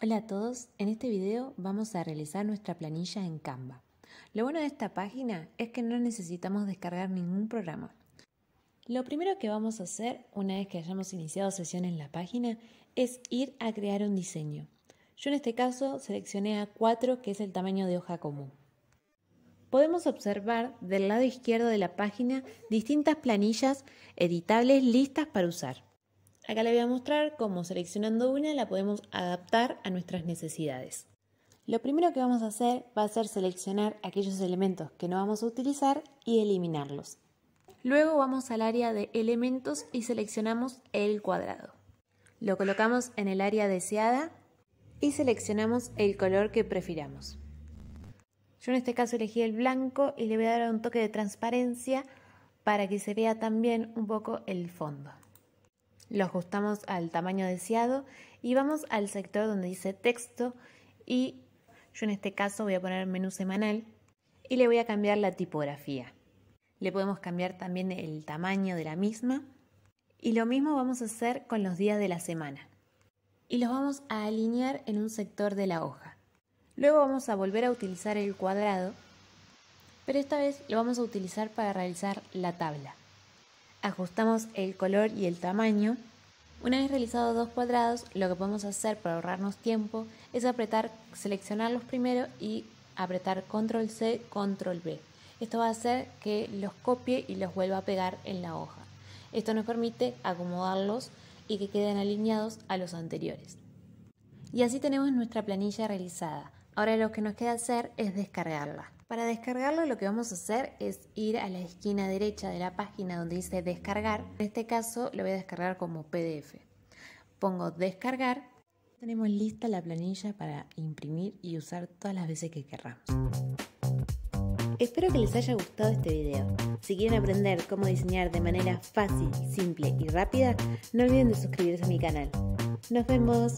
Hola a todos, en este video vamos a realizar nuestra planilla en Canva. Lo bueno de esta página es que no necesitamos descargar ningún programa. Lo primero que vamos a hacer una vez que hayamos iniciado sesión en la página es ir a crear un diseño. Yo en este caso seleccioné A4 que es el tamaño de hoja común. Podemos observar del lado izquierdo de la página distintas planillas editables listas para usar. Acá le voy a mostrar cómo seleccionando una la podemos adaptar a nuestras necesidades. Lo primero que vamos a hacer va a ser seleccionar aquellos elementos que no vamos a utilizar y eliminarlos. Luego vamos al área de elementos y seleccionamos el cuadrado. Lo colocamos en el área deseada y seleccionamos el color que prefiramos. Yo en este caso elegí el blanco y le voy a dar un toque de transparencia para que se vea también un poco el fondo lo ajustamos al tamaño deseado y vamos al sector donde dice texto y yo en este caso voy a poner menú semanal y le voy a cambiar la tipografía. Le podemos cambiar también el tamaño de la misma y lo mismo vamos a hacer con los días de la semana. Y los vamos a alinear en un sector de la hoja. Luego vamos a volver a utilizar el cuadrado, pero esta vez lo vamos a utilizar para realizar la tabla. Ajustamos el color y el tamaño. Una vez realizados dos cuadrados, lo que podemos hacer para ahorrarnos tiempo es apretar, seleccionarlos primero y apretar control C, control v Esto va a hacer que los copie y los vuelva a pegar en la hoja. Esto nos permite acomodarlos y que queden alineados a los anteriores. Y así tenemos nuestra planilla realizada. Ahora lo que nos queda hacer es descargarla. Para descargarlo lo que vamos a hacer es ir a la esquina derecha de la página donde dice descargar. En este caso lo voy a descargar como PDF. Pongo descargar. Tenemos lista la planilla para imprimir y usar todas las veces que queramos. Espero que les haya gustado este video. Si quieren aprender cómo diseñar de manera fácil, simple y rápida, no olviden de suscribirse a mi canal. Nos vemos.